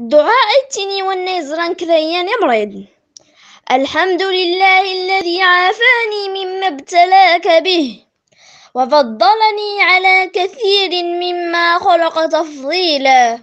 دعاء التني والنيزران كذيان مريض الحمد لله الذي عافاني مما ابتلاك به وفضلني على كثير مما خلق تفضيلا